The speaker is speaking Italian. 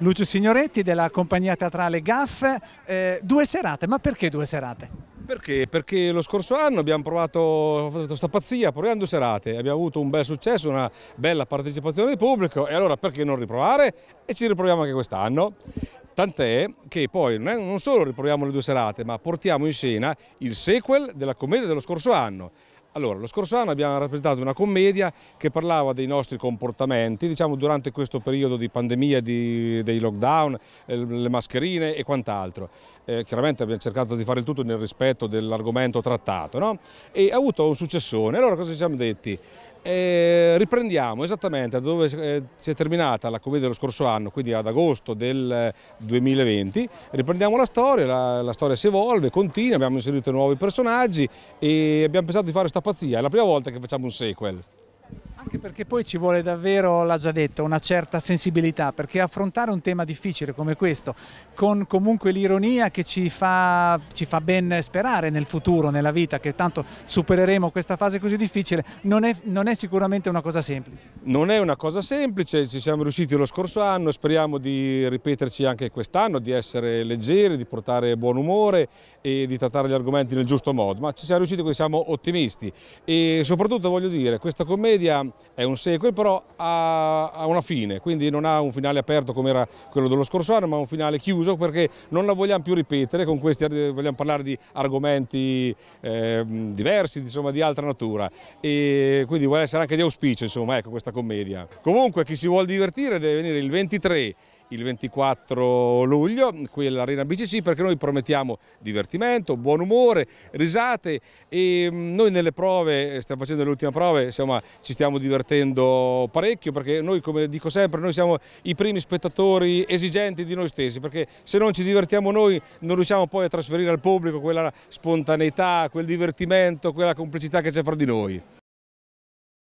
Lucio Signoretti della compagnia teatrale GAF, eh, due serate, ma perché due serate? Perché? Perché lo scorso anno abbiamo provato, questa pazzia, proviamo due serate, abbiamo avuto un bel successo, una bella partecipazione del pubblico e allora perché non riprovare? E ci riproviamo anche quest'anno. Tant'è che poi non solo riproviamo le due serate, ma portiamo in scena il sequel della commedia dello scorso anno. Allora, lo scorso anno abbiamo rappresentato una commedia che parlava dei nostri comportamenti, diciamo durante questo periodo di pandemia, di, dei lockdown, eh, le mascherine e quant'altro. Eh, chiaramente abbiamo cercato di fare il tutto nel rispetto dell'argomento trattato, no? E ha avuto un successone. Allora cosa ci siamo detti? E riprendiamo esattamente da dove eh, si è terminata la commedia dello scorso anno, quindi ad agosto del 2020. Riprendiamo la storia, la, la storia si evolve, continua, abbiamo inserito nuovi personaggi e abbiamo pensato di fare questa pazzia. È la prima volta che facciamo un sequel. Perché poi ci vuole davvero, l'ha già detto, una certa sensibilità, perché affrontare un tema difficile come questo, con comunque l'ironia che ci fa, ci fa ben sperare nel futuro, nella vita, che tanto supereremo questa fase così difficile, non è, non è sicuramente una cosa semplice. Non è una cosa semplice, ci siamo riusciti lo scorso anno, speriamo di ripeterci anche quest'anno, di essere leggeri, di portare buon umore e di trattare gli argomenti nel giusto modo, ma ci siamo riusciti, perché siamo ottimisti e soprattutto voglio dire, questa commedia è un sequel però ha, una fine, quindi non ha un finale aperto come era quello dello scorso anno, ma un finale chiuso perché non la vogliamo più ripetere, con questi vogliamo parlare di argomenti eh, diversi, insomma di altra natura e quindi vuole essere anche di auspicio insomma, ecco questa commedia. Comunque chi si vuole divertire deve venire il 23 il 24 luglio qui all'Arena BCC perché noi promettiamo divertimento, buon umore, risate e mm, noi nelle prove, eh, stiamo facendo le ultime prove, insomma ci stiamo divertendo parecchio perché noi come dico sempre noi siamo i primi spettatori esigenti di noi stessi perché se non ci divertiamo noi non riusciamo poi a trasferire al pubblico quella spontaneità, quel divertimento, quella complicità che c'è fra di noi.